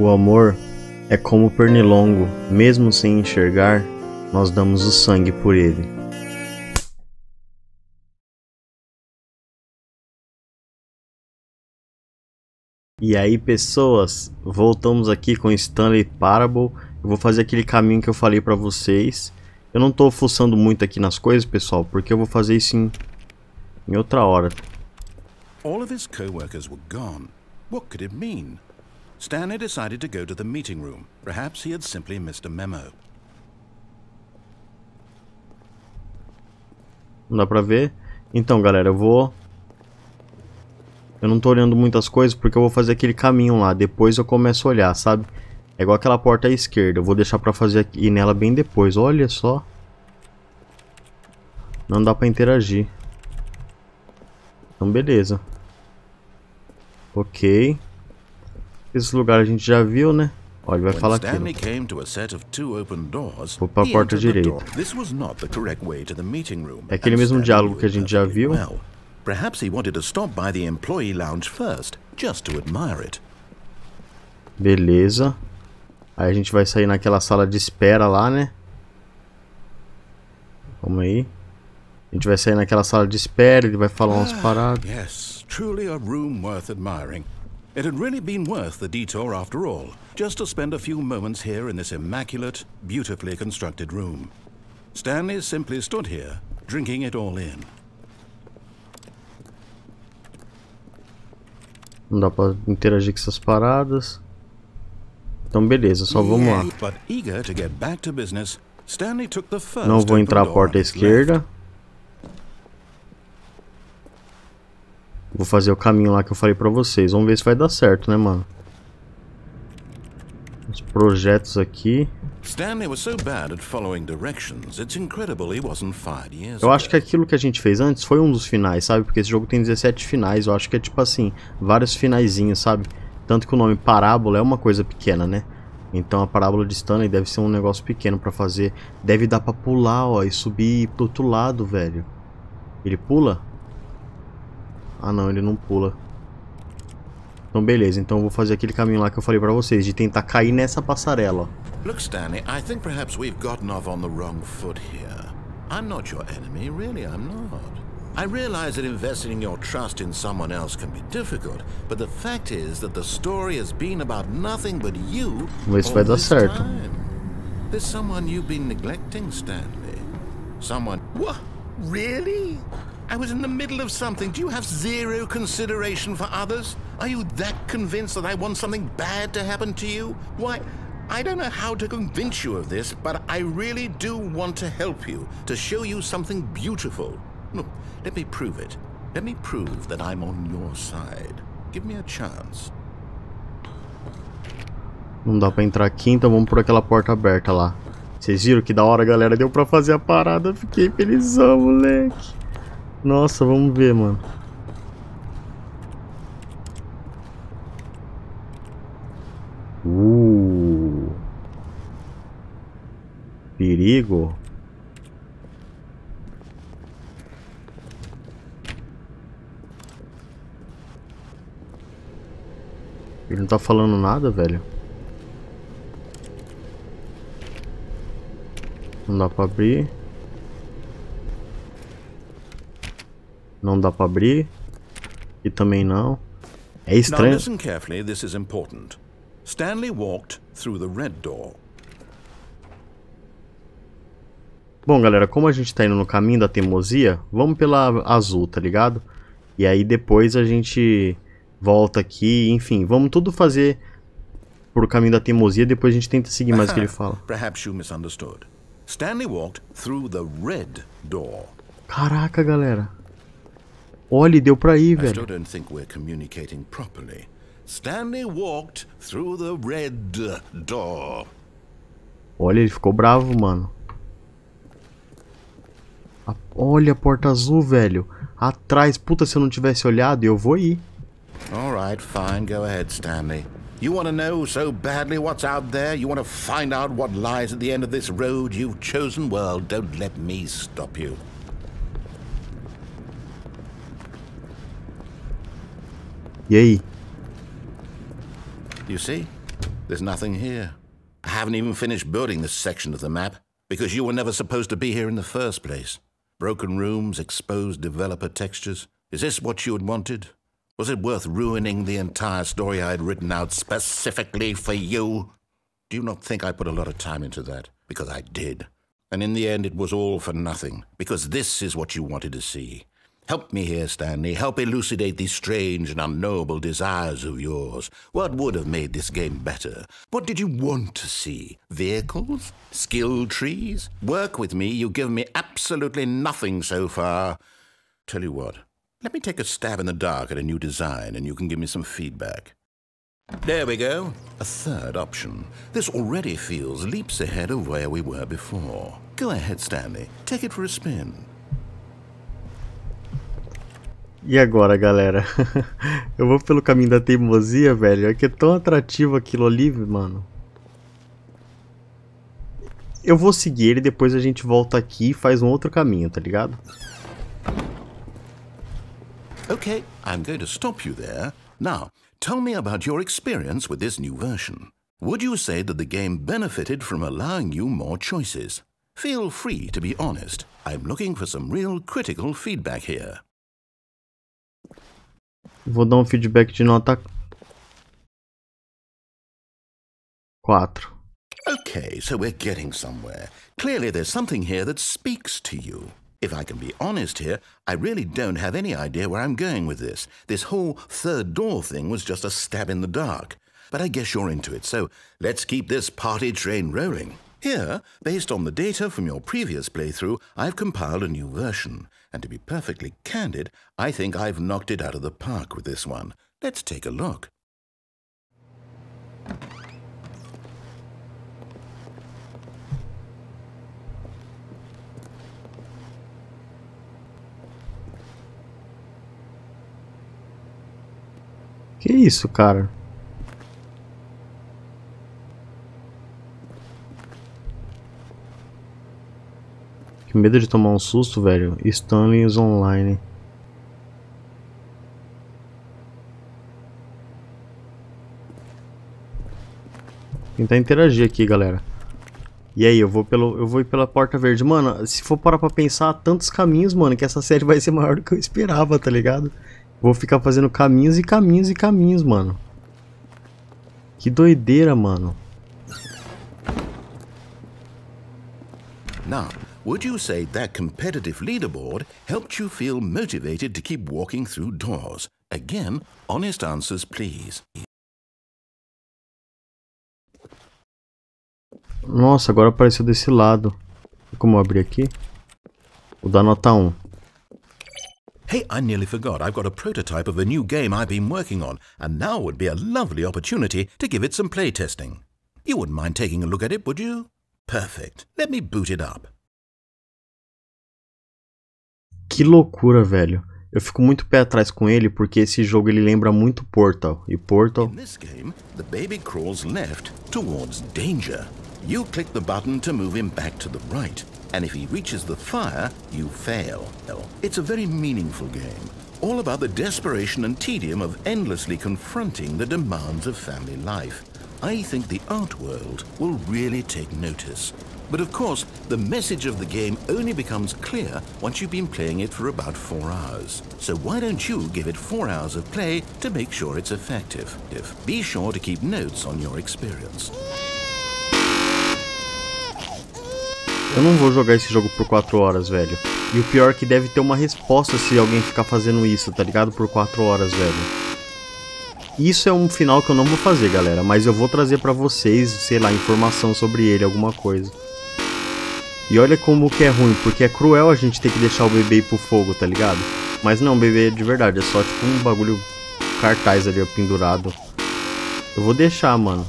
O amor é como o pernilongo, mesmo sem enxergar, nós damos o sangue por ele. E aí, pessoas, voltamos aqui com Stanley Parable. Eu vou fazer aquele caminho que eu falei para vocês. Eu não tô fuçando muito aqui nas coisas, pessoal, porque eu vou fazer isso em, em outra hora. All of his co-workers were gone. What could it mean? Stanley decided to go to the meeting room. Perhaps he had simply missed a memo. Não dá pra ver? Então, galera, eu vou... Eu não tô olhando muitas coisas porque eu vou fazer aquele caminho lá. Depois eu começo a olhar, sabe? É igual aquela porta à esquerda. Eu vou deixar pra fazer aqui nela bem depois. Olha só. Não dá pra interagir. Então, beleza. Ok. Esse lugar a gente já viu, né? Olha, vai falar aqui. Né? Vou para a porta direita. É aquele mesmo diálogo que a gente já viu. Perhaps he wanted to stop by the employee lounge first, just to admire it. Beleza. Aí a gente vai sair naquela sala de espera lá, né? Vamos aí. A gente vai sair naquela sala de espera, ele vai falar umas ah, paradas. yes, truly a room worth admiring. It had really been worth the detour after all, just to spend a few moments here in this immaculate, beautifully constructed room. Stanley simply stood here, drinking it all in. Não dá para interagir com essas paradas. Então beleza, só vamos lá. Não vou entrar a porta esquerda. Vou fazer o caminho lá que eu falei pra vocês. Vamos ver se vai dar certo, né, mano? Os projetos aqui. Eu acho que aquilo que a gente fez antes foi um dos finais, sabe? Porque esse jogo tem 17 finais. Eu acho que é tipo assim, vários finaizinhos, sabe? Tanto que o nome parábola é uma coisa pequena, né? Então a parábola de Stanley deve ser um negócio pequeno pra fazer. Deve dar pra pular, ó, e subir pro outro lado, velho. Ele pula? Ah não, ele não pula. Então beleza, então eu vou fazer aquele caminho lá que eu falei pra vocês, de tentar cair nessa passarela. Look, Stanley, I think perhaps we've gotten off on the wrong foot here. I'm not your enemy, really, I'm not. I realize that investing your trust in someone else can be difficult, but the fact is that the story has been about nothing but you Mas vai dar certo. Time. There's someone you've been neglecting, Stanley. Someone... What? Really? I was in the middle of something. Do you have zero consideration for others? Are you that convinced that I want something bad to happen to you? Why, I don't know how to convince you of this, but I really do want to help you, to show you something beautiful. Look, let me prove it. Let me prove that I'm on your side. Give me a chance. Não dá pra entrar aqui, então vamos por aquela porta aberta lá. Vocês viram que da hora, galera? Deu pra fazer a parada. Fiquei felizão, moleque. Nossa, vamos ver, mano. Uh. Perigo. Ele não tá falando nada, velho. Não dá pra abrir. Não dá para abrir. E também não. É estranho. Stanley walked through the red door. Bom, galera, como a gente tá indo no caminho da teimosia, vamos pela azul, tá ligado? E aí depois a gente volta aqui, enfim, vamos tudo fazer por caminho da teimosia, depois a gente tenta seguir mais o que ele fala. Perhaps you misunderstood. Stanley walked through the red door. Caraca, galera. Olha, deu pra ir, velho. Stanley walked through the red door. Olha, ele ficou bravo, mano. A... Olha a porta azul, velho. Atrás, puta, se eu não tivesse olhado, eu vou ir. All right, fine, go ahead, Stanley. You want to know so badly what's out there? You want to find out what lies at the end of this road you've chosen? Well, don't let me stop you. Yay. You see? There's nothing here. I haven't even finished building this section of the map because you were never supposed to be here in the first place. Broken rooms, exposed developer textures. Is this what you had wanted? Was it worth ruining the entire story I had written out specifically for you? Do you not think I put a lot of time into that? Because I did. And in the end, it was all for nothing, because this is what you wanted to see. Help me here, Stanley. Help elucidate these strange and unknowable desires of yours. What would have made this game better? What did you want to see? Vehicles? Skill trees? Work with me. You give me absolutely nothing so far. Tell you what, let me take a stab in the dark at a new design and you can give me some feedback. There we go. A third option. This already feels leaps ahead of where we were before. Go ahead, Stanley. Take it for a spin. E agora, galera? eu vou pelo caminho da teimosia, velho. É que é tão atrativo aquilo ali, mano. Eu vou seguir ele, depois a gente volta aqui e faz um outro caminho, tá ligado? Ok, I'm going to stop you there. Now, tell me about your experience with this new version. Would you say that the game benefited from allowing you more choices? Feel free to be honest. I'm looking for some real critical feedback here. Vou dar um feedback de nota 4. Okay, so we're getting somewhere. Clearly there's something here that speaks to you. If I can be honest here, I really don't have any idea where I'm going with this. This whole third door thing was just a stab in the dark. But I guess you're into it, so let's keep this party train rolling. Here, based on the data from your previous playthrough, I've compiled a new version. And to be perfectly candid, I think I've knocked it out of the park with this one. Let's take a look. Que isso, cara? medo de tomar um susto, velho. Stanley's Online. Tentar interagir aqui, galera. E aí, eu vou, pelo, eu vou ir pela porta verde. Mano, se for parar pra pensar, tantos caminhos, mano, que essa série vai ser maior do que eu esperava, tá ligado? Vou ficar fazendo caminhos e caminhos e caminhos, mano. Que doideira, mano. Não. Would you say that competitive leaderboard helped you feel motivated to keep walking through doors? Again, honest answers, please. Nossa, agora apareceu desse lado. Como eu abrir aqui? O da nota 1. Um. Hey, I nearly forgot. I've got a prototype of a new game I've been working on, and now would be a lovely opportunity to give it some playtesting. You wouldn't mind taking a look at it, would you? Perfect. Let me boot it up. Que loucura, velho. Eu fico muito pé atrás com ele porque esse jogo ele lembra muito Portal. E Portal. this game, the baby crawls left towards danger. You click the button to move him back to the right, and if he reaches the fire, you fail. It's a very meaningful game, all about the desperation and tedium of endlessly confronting the demands of family life. I think the art world will really take notice But of course, the message of the game only becomes clear once you've been playing it for about four hours. So why don't you give it four hours of play to make sure it's effective? Be sure to keep notes on your experience. Eu não vou jogar esse jogo por 4 horas, velho. E o pior é que deve ter uma resposta se alguém ficar fazendo isso, tá ligado? Por 4 horas, velho. Isso é um final que eu não vou fazer, galera, mas eu vou trazer para vocês, sei lá, informação sobre ele, alguma coisa. E olha como que é ruim, porque é cruel a gente ter que deixar o bebê ir pro fogo, tá ligado? Mas não, bebê é de verdade, é só tipo um bagulho cartaz ali ó, pendurado. Eu vou deixar, mano.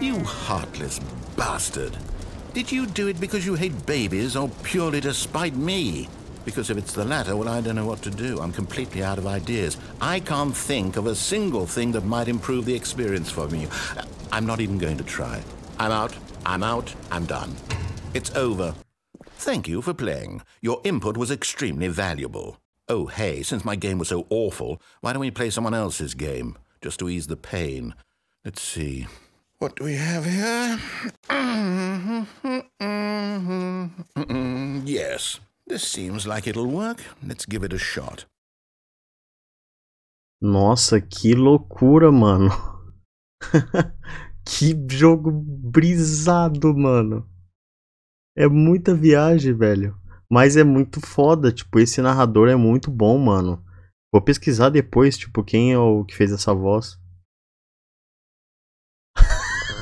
You heartless bastard. Did you do it because you hate babies or purely to spite me? Because if it's the latter, well, I don't know what to do. I'm completely out of ideas. I can't think of a single thing that might improve the experience for me. I'm not even going to try. I'm out. I'm out. I'm done. It's over. Thank you for playing. Your input was extremely valuable. Oh, hey, since my game was so awful, why don't we play someone else's game? Just to ease the pain. Let's see. What do we have here? yes. This seems like it'll work. Let's give it a shot. Nossa, que loucura, mano. que jogo brisado, mano. É muita viagem, velho. Mas é muito foda, tipo, esse narrador é muito bom, mano. Vou pesquisar depois, tipo, quem é o que fez essa voz.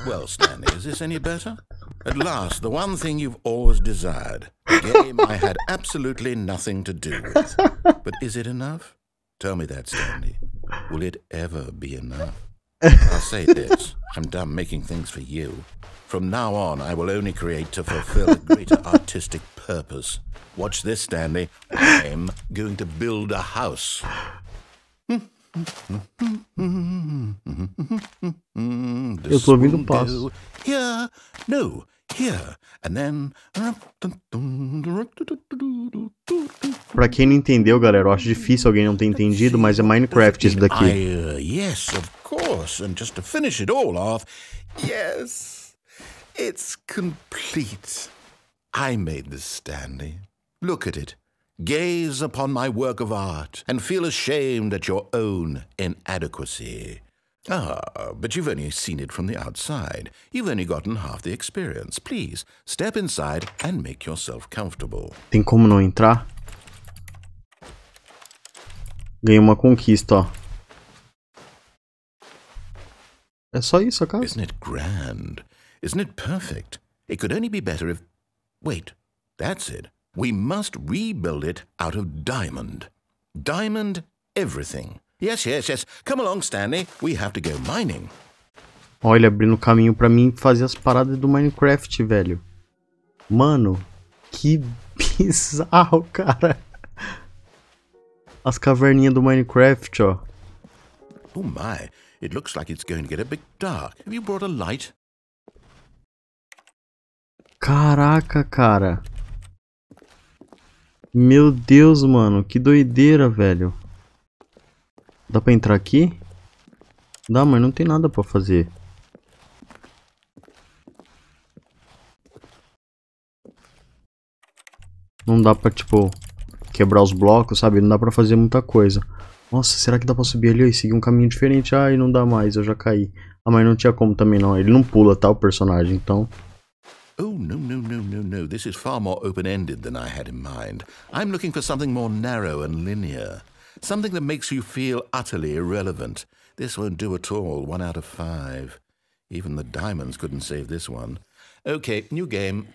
Well, Stanley, is this any better? At last, the one thing you've always desired. A game I had absolutely nothing to do with. But is it enough? Tell me that, Stanley. Will it ever be enough? I'll say this. I'm done making things for you. From now on, I will only create to fulfill a greater artistic purpose. Watch this, Stanley. I'm going to build a house. Eu estou ouvindo um passo. Here, no, here, and then. Pra quem não entendeu, galera, eu acho difícil alguém não ter entendido, mas é Minecraft isso daqui. I, uh, yes, of course. And just to finish it all off, yes, it's complete. I made this, Stanley. Look at it. Gaze upon my work of art and feel ashamed at your own inadequacy. Ah, but you've only seen it from the outside. You've only gotten half the experience. Please, step inside and make yourself comfortable. Tem como não entrar? Ganhei uma conquista, ó. É só isso, cara. Isn't it grand? Isn't it perfect? It could only be better if... Wait, that's it. We must rebuild it out of diamond. Diamond everything. Yes, yes, yes. Come along, Stanley. We have to go mining. Olha, abrindo caminho para mim fazer as paradas do Minecraft, velho. Mano, que bizarro, cara. As caverninhas do Minecraft, ó. Oh my, it looks like it's going to get a bit dark. Have you brought a light? Caraca, cara. Meu Deus, mano, que doideira, velho. Dá pra entrar aqui? Dá, mas não tem nada pra fazer. Não dá pra, tipo, quebrar os blocos, sabe? Não dá pra fazer muita coisa. Nossa, será que dá pra subir ali e seguir um caminho diferente? Ai, não dá mais, eu já caí. Ah, mas não tinha como também não. Ele não pula, tá, o personagem, então... Oh, não, não, não, não, não. Isso é muito mais open-ended que eu tinha em mente. Eu looking for algo mais narrow e linear. Something that makes you feel utterly irrelevant. This won't do at all, one out of five. Even the diamonds couldn't save this one. Okay, new game.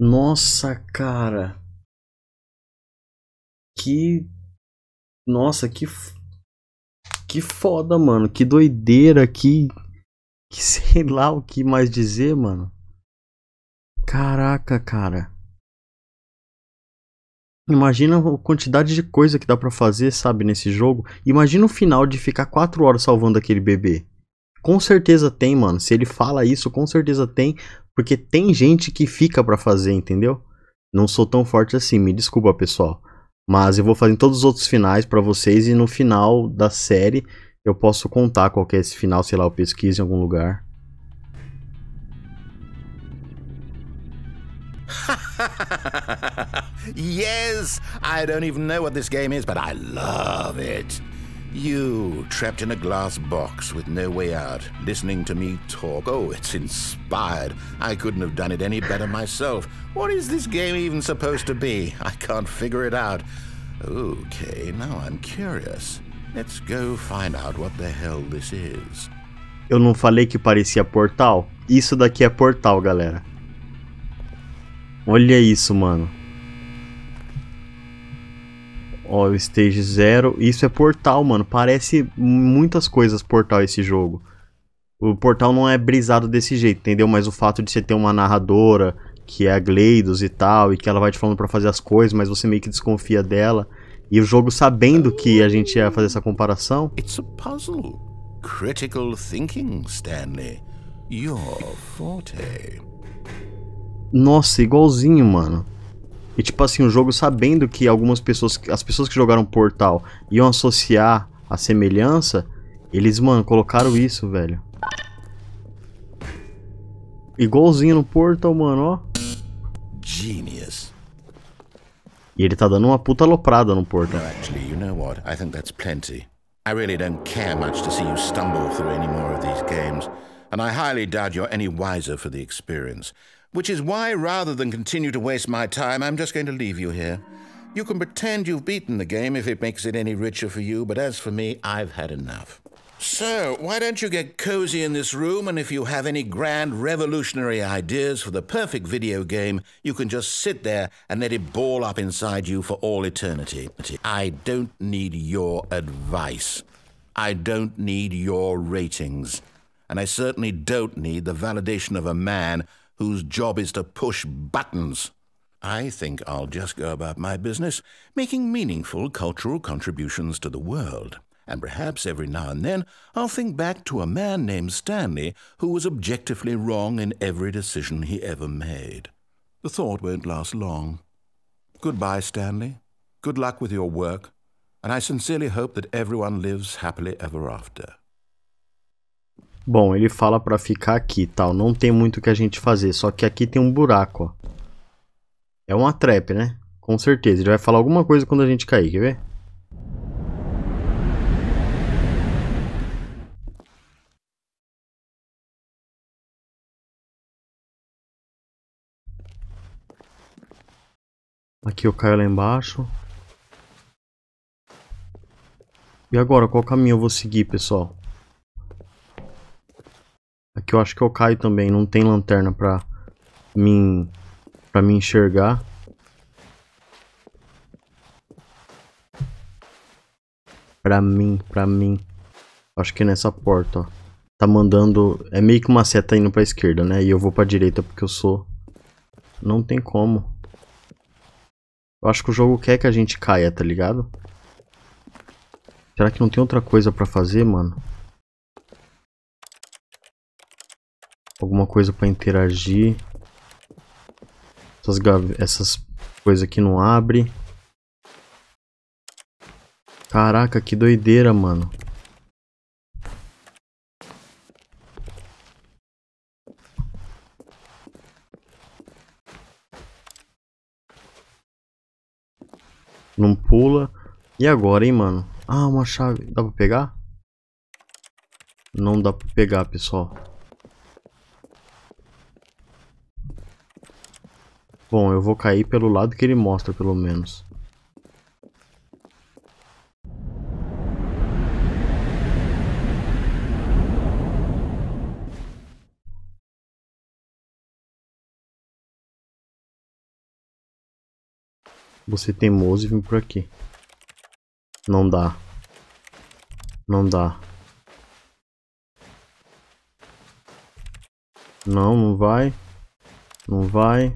Nossa, cara. Que. Nossa, que. F... Que foda, mano. Que doideira, que. Que sei lá o que mais dizer, mano. Caraca, cara. Imagina a quantidade de coisa que dá para fazer, sabe, nesse jogo. Imagina o final de ficar 4 horas salvando aquele bebê. Com certeza tem, mano. Se ele fala isso, com certeza tem, porque tem gente que fica para fazer, entendeu? Não sou tão forte assim, me desculpa, pessoal. Mas eu vou fazer todos os outros finais para vocês e no final da série eu posso contar qual é esse final, sei lá, eu pesquiso em algum lugar. Yes, I don't even know what this game is, but I love it. You, trapped in a glass box with no way out, listening to me talk. Oh, it's inspired. I couldn't have done it any better myself. What is this game even supposed to be? I can't figure it out. Okay, now I'm curious. Let's go find out what the hell this is. Eu não falei que parecia portal? Isso daqui é portal, galera. Olha isso, mano. Ó, o Stage Zero. Isso é Portal, mano. Parece muitas coisas Portal esse jogo. O Portal não é brisado desse jeito, entendeu? Mas o fato de você ter uma narradora, que é a Gleidos e tal, e que ela vai te falando para fazer as coisas, mas você meio que desconfia dela. E o jogo sabendo que a gente ia fazer essa comparação. It's a puzzle. Critical thinking, Stanley. Your forte. Nossa, igualzinho, mano. E tipo assim, o jogo sabendo que algumas pessoas, as pessoas que jogaram Portal iam associar a semelhança, eles, mano, colocaram isso, velho. Igualzinho no Portal, mano, ó. Genius. E ele tá dando uma puta aloprada no Portal. No, actually, you know what? I think that's plenty. I really don't care much to see you stumble through any more of these games, and I highly doubt you're any wiser for the experience. Which is why, rather than continue to waste my time, I'm just going to leave you here. You can pretend you've beaten the game if it makes it any richer for you, but as for me, I've had enough. So, why don't you get cozy in this room, and if you have any grand revolutionary ideas for the perfect video game, you can just sit there and let it ball up inside you for all eternity. I don't need your advice. I don't need your ratings. And I certainly don't need the validation of a man whose job is to push buttons. I think I'll just go about my business, making meaningful cultural contributions to the world. And perhaps every now and then I'll think back to a man named Stanley who was objectively wrong in every decision he ever made. The thought won't last long. Goodbye, Stanley. Good luck with your work, and I sincerely hope that everyone lives happily ever after. Bom, ele fala para ficar aqui, tal. Não tem muito o que a gente fazer, só que aqui tem um buraco, ó. É uma trap, né? Com certeza. Ele vai falar alguma coisa quando a gente cair, quer ver? Aqui eu caio lá embaixo. E agora, qual caminho eu vou seguir, pessoal? que eu acho que eu caio também. Não tem lanterna pra mim, pra mim enxergar. Pra mim, pra mim. Acho que é nessa porta, ó. Tá mandando... É meio que uma seta indo pra esquerda, né? E eu vou pra direita porque eu sou... Não tem como. Eu acho que o jogo quer que a gente caia, tá ligado? Será que não tem outra coisa pra fazer, mano? Alguma coisa para interagir. Essas, essas coisas aqui não abrem. Caraca, que doideira, mano. Não pula. E agora, hein, mano? Ah, uma chave. Dá pra pegar? Não dá pra pegar, pessoal. Bom, eu vou cair pelo lado que ele mostra, pelo menos. Você é teimoso e vem por aqui. Não dá. Não dá. Não, não vai. Não vai.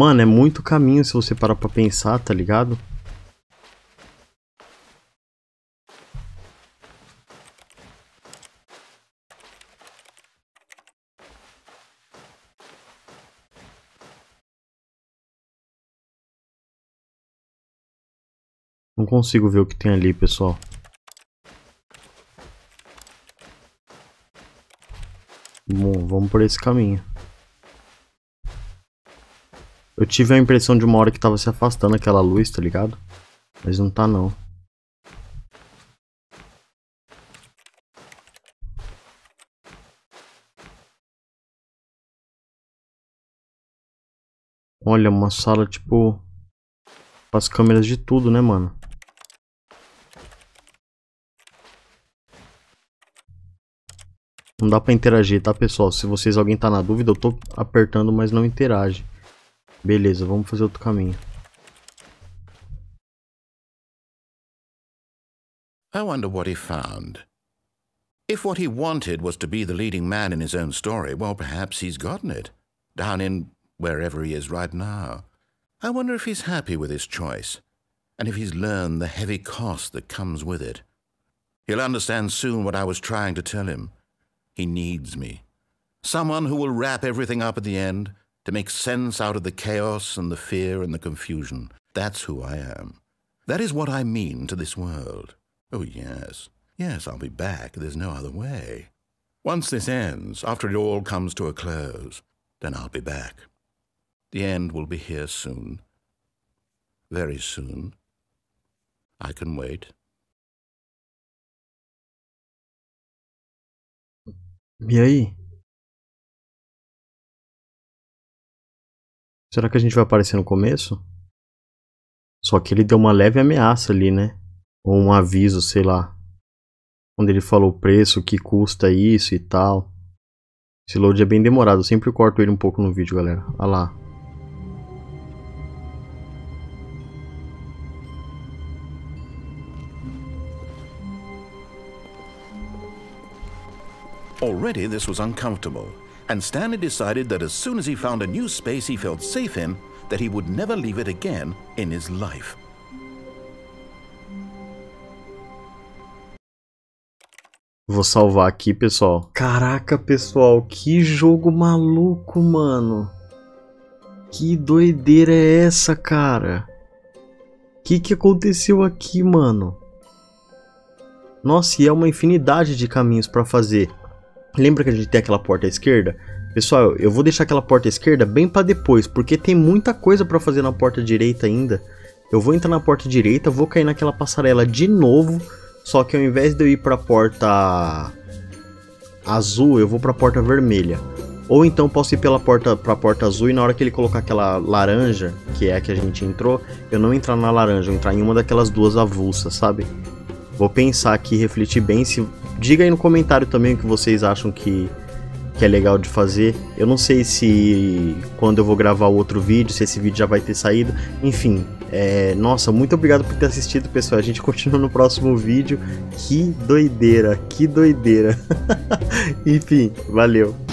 Mano, é muito caminho se você parar pra pensar, tá ligado? Não consigo ver o que tem ali, pessoal. Bom, vamos por esse caminho. Eu tive a impressão de uma hora que tava se afastando aquela luz, tá ligado? Mas não tá não. Olha, uma sala tipo... Com as câmeras de tudo, né, mano? Não dá pra interagir, tá, pessoal? Se vocês, alguém tá na dúvida, eu tô apertando, mas não interage. Beleza, vamos fazer outro caminho. I wonder what he found. If what he wanted was to be the leading man in his own story, well, perhaps he's gotten it, down in wherever he is right now. I wonder if he's happy with his choice, and if he's learned the heavy cost that comes with it. He'll understand soon what I was trying to tell him. He needs me. Someone who will wrap everything up at the end to make sense out of the chaos and the fear and the confusion. That's who I am. That is what I mean to this world. Oh, yes. Yes, I'll be back. There's no other way. Once this ends, after it all comes to a close, then I'll be back. The end will be here soon. Very soon. I can wait. E aí? Será que a gente vai aparecer no começo? Só que ele deu uma leve ameaça ali, né? Ou um aviso, sei lá. Quando ele falou o preço, o que custa isso e tal. Esse load é bem demorado, eu sempre corto ele um pouco no vídeo, galera. Olha lá. Already this was uncomfortable. And Stanley decided that as soon as he found a new space he felt safe in, that he would never leave it again in his life. Vou salvar aqui, pessoal. Caraca, pessoal, que jogo maluco, mano. Que doideira é essa, cara? Que que aconteceu aqui, mano? Nossa, e é uma infinidade de caminhos para fazer. Lembra que a gente tem aquela porta à esquerda? Pessoal, eu vou deixar aquela porta esquerda bem para depois, porque tem muita coisa para fazer na porta direita ainda. Eu vou entrar na porta direita, vou cair naquela passarela de novo, só que ao invés de eu ir para a porta azul, eu vou para a porta vermelha. Ou então posso ir pela porta para a porta azul e na hora que ele colocar aquela laranja, que é a que a gente entrou, eu não entrar na laranja, eu entrar em uma daquelas duas avulsas, sabe? Vou pensar aqui, refletir bem se diga aí no comentário também o que vocês acham que, que é legal de fazer. Eu não sei se quando eu vou gravar outro vídeo, se esse vídeo já vai ter saído. Enfim, é, nossa, muito obrigado por ter assistido, pessoal. A gente continua no próximo vídeo. Que doideira, que doideira. Enfim, valeu.